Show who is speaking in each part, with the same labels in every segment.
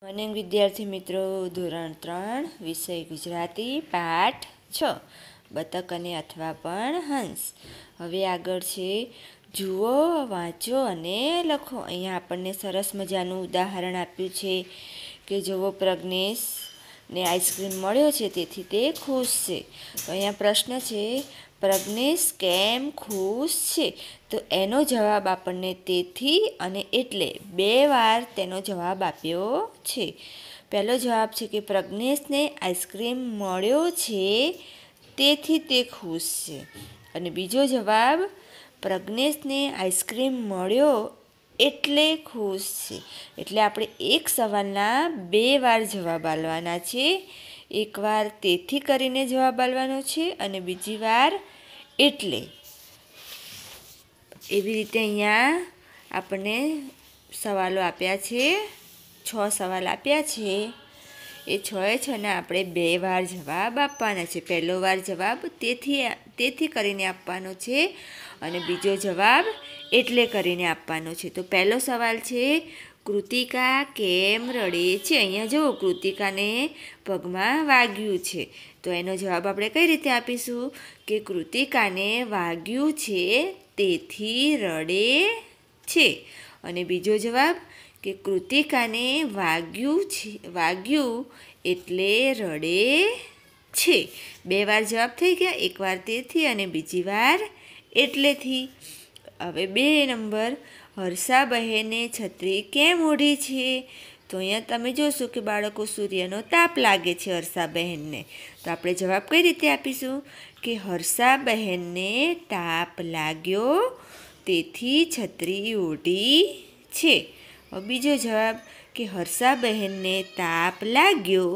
Speaker 1: મને વિદ્યાર્થી મિત્રો ધોરણ ત્રણ વિષય ગુજરાતી પાઠ છ બતક અને અથવા પણ હંસ હવે આગળ છે જુઓ વાંચો અને લખો અહીંયા આપણને સરસ મજાનું ઉદાહરણ આપ્યું છે કે જુઓ પ્રજ્ઞેશ ને આઈસ્ક્રીમ મળ્યો છે તેથી તે ખુશ છે તો અહીંયા પ્રશ્ન છે પ્રજ્ઞેશ કેમ ખુશ છે તો એનો જવાબ આપણને તેથી અને એટલે બે વાર તેનો જવાબ આપ્યો છે પહેલો જવાબ છે કે પ્રજ્ઞેશને આઈસ્ક્રીમ મળ્યો છે તેથી તે ખુશ છે અને બીજો જવાબ પ્રજ્ઞેશને આઈસ્ક્રીમ મળ્યો એટલે ખુશ છે એટલે આપણે એક સવાલના બે વાર જવાબ આલવાના છે એકવાર તેથી કરીને જવાબ આપવાનો છે અને બીજી વાર એટલે એવી રીતે અહીંયા આપણને સવાલો આપ્યા છે છ સવાલ આપ્યા છે એ છ એ છના આપણે બે વાર જવાબ આપવાના છે પહેલો વાર જવાબ તેથી તેથી કરીને આપવાનો છે અને બીજો જવાબ એટલે કરીને આપવાનો છે તો પહેલો સવાલ છે કૃતિકા કેમ રડે છે અહીંયા જુઓ કૃતિકાને પગમાં વાગ્યું છે તો એનો જવાબ આપણે કઈ રીતે આપીશું કે કૃતિકાને વાગ્યું છે તેથી રડે છે અને બીજો જવાબ કે કૃતિકાને વાગ્યું છે વાગ્યું એટલે રડે છે બે વાર જવાબ થઈ ગયા એકવાર તેથી અને બીજી વાર એટલેથી હવે બે નંબર હર્ષા બહેને છત્રી કેમ ઓઢી છે તો અહીંયા તમે જોશો કે બાળકો સૂર્યનો તાપ લાગે છે હર્ષા બહેનને તો આપણે જવાબ કઈ રીતે આપીશું કે હર્ષા બહેનને તાપ લાગ્યો તેથી છત્રી ઓઢી છે બીજો જવાબ કે હર્ષા બહેનને તાપ લાગ્યો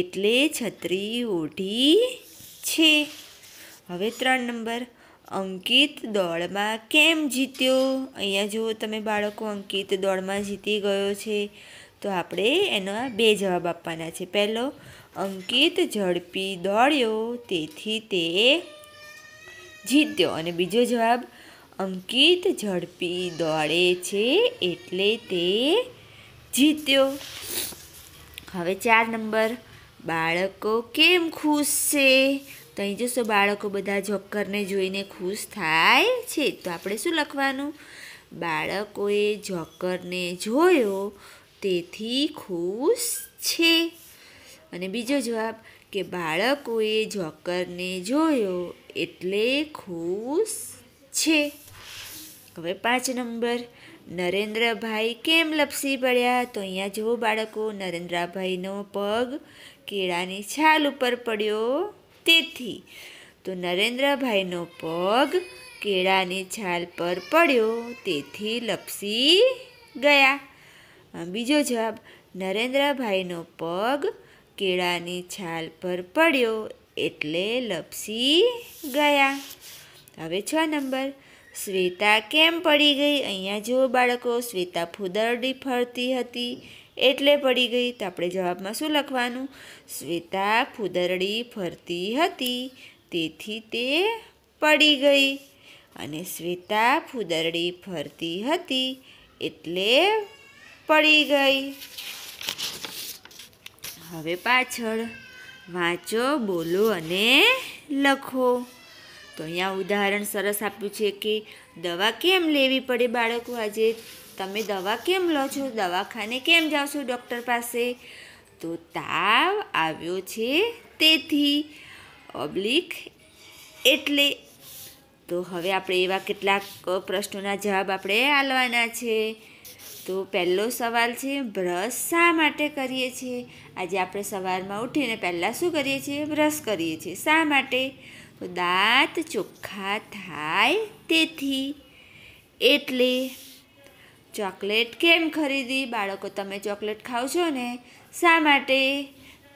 Speaker 1: એટલે છત્રી ઓઢી છે હવે ત્રણ નંબર અંકિત દોડમાં કેમ જીત્યો અહીંયા જુઓ તમે બાળકો અંકિત દોડમાં જીતી ગયો છે તો આપણે એનો આ બે જવાબ આપવાના છે પહેલો અંકિત ઝડપી દોડ્યો તેથી તે જીત્યો અને બીજો જવાબ અંકિત ઝડપી દોડે છે એટલે તે જીત્યો હવે ચાર નંબર બાળકો કેમ ખુશ છે તો અહીં જોશો બાળકો બધા જોકરને જોઈને ખુશ થાય છે તો આપણે શું લખવાનું બાળકોએ જોકરને જોયો તેથી ખુશ છે અને બીજો જવાબ કે બાળકોએ જોકરને જોયો એટલે ખુશ છે હવે પાંચ નંબર નરેન્દ્રભાઈ કેમ લપસી પડ્યા તો અહીંયા જુઓ બાળકો નરેન્દ્રભાઈનો પગ કેળાની છાલ ઉપર પડ્યો તેથી તો નરેન્દ્રભાઈનો પગ કેળાની છાલ પર પડ્યો તેથી લપસી ગયા બીજો જવાબ નરેન્દ્રભાઈનો પગ કેળાની છાલ પર પડ્યો એટલે લપસી ગયા હવે છ નંબર શ્વેતા કેમ પડી ગઈ અહીંયા જુઓ બાળકો શ્વેતા ફૂદરડી ફરતી હતી એટલે પડી ગઈ તો આપણે જવાબમાં શું લખવાનું શ્વેતા ફૂદરડી ફરતી હતી તેથી તે પડી ગઈ અને શ્વેતા ફૂદરડી ફરતી હતી એટલે પડી ગઈ હવે પાછળ વાંચો બોલો અને લખો તો અહીંયા ઉદાહરણ સરસ આપ્યું છે કે દવા કેમ લેવી પડે બાળકો આજે તમે દવા કેમ લો છો દવાખાને કેમ જાઓ છો ડૉક્ટર પાસે તો તાવ આવ્યો છે તેથી ઓબ્લિક એટલે તો હવે આપણે એવા કેટલાક પ્રશ્નોના જવાબ આપણે આલવાના છે તો પહેલો સવાલ છે બ્રશ શા માટે કરીએ છીએ આજે આપણે સવારમાં ઉઠીને પહેલાં શું કરીએ છીએ બ્રશ કરીએ છીએ શા માટે તો દાંત ચોખ્ખા થાય તેથી એટલે ચોકલેટ કેમ ખરીદી બાળકો તમે ચોકલેટ ખાઓ છો ને શા માટે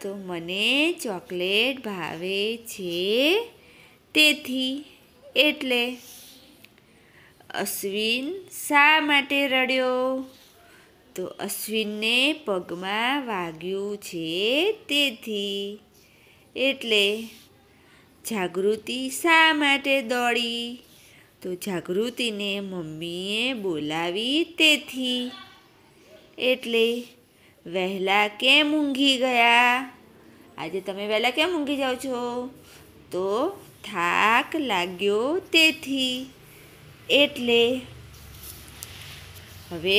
Speaker 1: તો મને ચોકલેટ ભાવે છે તેથી એટલે અશ્વિન શા માટે રડ્યો તો અશ્વિનને પગમાં વાગ્યું છે તેથી એટલે જાગૃતિ શા માટે દોડી તો જાગૃતિને મમ્મીએ બોલાવી તેથી એટલે વહેલા કેમ ઊંઘી ગયા આજે તમે વહેલા કેમ ઊંઘી જાઓ છો તો થાક લાગ્યો તેથી એટલે હવે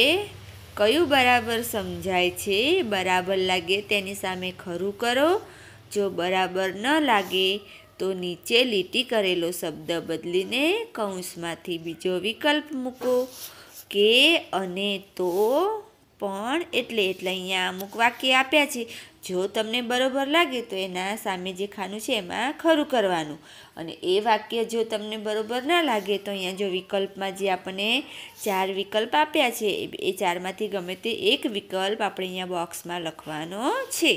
Speaker 1: કયું બરાબર સમજાય છે બરાબર લાગે તેની સામે ખરું કરો જો બરાબર ન લાગે તો નીચે લીટી કરેલો શબ્દ બદલીને કૌંસમાંથી બીજો વિકલ્પ મૂકો કે અને તો પણ એટલે એટલે અહીંયા અમુક વાક્ય આપ્યા છે જો તમને બરોબર લાગે તો એના સામે જે ખાનું છે એમાં ખરું કરવાનું અને એ વાક્ય જો તમને બરોબર ના લાગે તો અહીંયા જો વિકલ્પમાં જે આપણને ચાર વિકલ્પ આપ્યા છે એ ચારમાંથી ગમે તે એક વિકલ્પ આપણે અહીંયા બોક્સમાં લખવાનો છે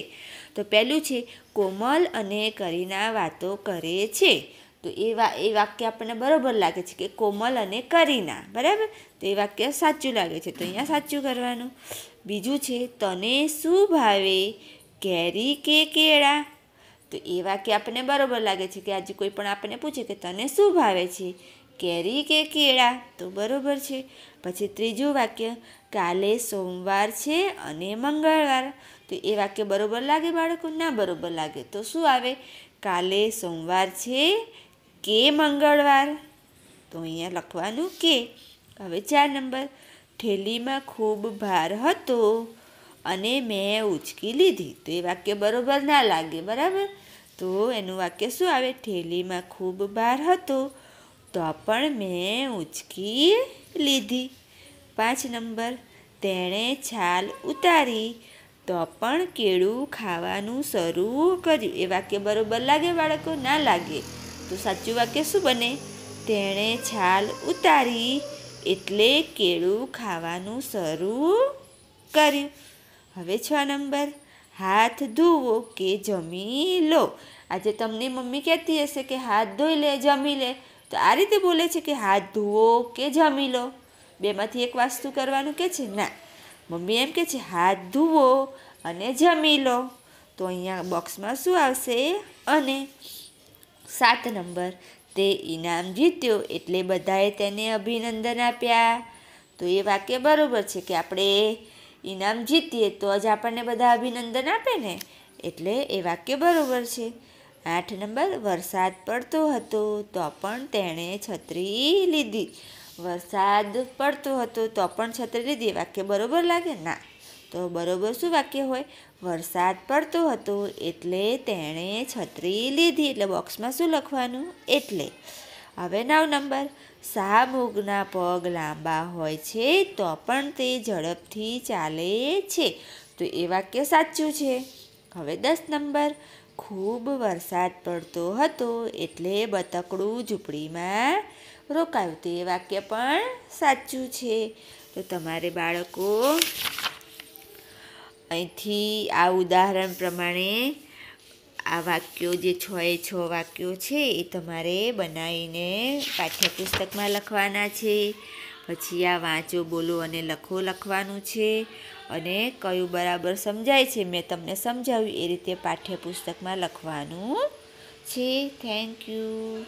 Speaker 1: તો પહેલું છે કોમલ અને કરીના વાતો કરે છે તો એ વા એ વાક્ય આપણને બરાબર લાગે છે કે કોમલ અને કરીના બરાબર તો એ વાક્ય સાચું લાગે છે તો અહીંયા સાચું કરવાનું બીજું છે તને શું ભાવે કેરી કે કેળા તો એ વાક્ય આપણને બરાબર લાગે છે કે આજે કોઈ પણ આપણને પૂછે કે તને શું ભાવે છે કેરી કે કેળા તો બરાબર છે પછી ત્રીજું વાક્ય કાલે સોમવાર છે અને મંગળવાર તો એ વાક્ય બરોબર લાગે બાળકો ના બરોબર લાગે તો શું આવે કાલે સોમવાર છે કે મંગળવાર તો અહીંયા લખવાનું કે હવે ચાર નંબર ઠેલીમાં ખૂબ ભાર હતો અને મેં ઉચકી લીધી તો એ વાક્ય બરોબર ના લાગે બરાબર તો એનું વાક્ય શું આવે ઠેલીમાં ખૂબ ભાર હતો તો પણ મેં ઉચકી લીધી પાંચ નંબર તેણે છાલ ઉતારી તો પણ કેળું ખાવાનું શરૂ કર્યું એ વાક્ય બરોબર લાગે બાળકો ના લાગે તો સાચું વાક્ય શું બને તેણે છાલ ઉતારી એટલે કેળું ખાવાનું શરૂ કર્યું હવે છ નંબર હાથ ધોવો કે જમી લો આજે તમને મમ્મી કહેતી હશે કે હાથ ધોઈ લે જમી લે તો આ રીતે બોલે છે કે હાથ ધુઓ કે જમી લો બેમાંથી એક વાસ્તુ કરવાનું કે છે ના મમ્મી એમ કે છે હાથ ધુઓ અને જમી લો તો અહીંયા બોક્સમાં શું આવશે અને સાત નંબર તે ઈનામ જીત્યો એટલે બધાએ તેને અભિનંદન આપ્યા તો એ વાક્ય બરાબર છે કે આપણે ઈનામ જીતીએ તો જ આપણને બધા અભિનંદન આપે ને એટલે એ વાક્ય બરાબર છે આઠ નંબર વરસાદ પડતો હતો તો પણ તેણે છત્રી લીધી વરસાદ પડતો હતો તો પણ છત્રી લીધી વાક્ય બરોબર લાગે ના તો બરોબર શું વાક્ય હોય વરસાદ પડતો હતો એટલે તેણે છત્રી લીધી એટલે બોક્સમાં શું લખવાનું એટલે હવે નવ નંબર સા શાહમુગના પગ લાંબા હોય છે તો પણ તે ઝડપથી ચાલે છે તો એ વાક્ય સાચું છે હવે દસ નંબર ખૂબ વરસાદ પડતો હતો એટલે બતકડું ઝૂંપડીમાં રોકાયું તે વાક્ય પણ સાચું છે તો તમારે બાળકો અહીંથી આ ઉદાહરણ પ્રમાણે આ વાક્યો જે છ એ છ વાક્યો છે એ તમારે બનાવીને પાઠ્યપુસ્તકમાં લખવાના છે પછી આ વાંચો બોલો અને લખો લખવાનું છે અને કયું બરાબર સમજાય છે મેં તમને સમજાવ્યું એ રીતે પાઠ્યપુસ્તકમાં લખવાનું છે થેન્ક યુ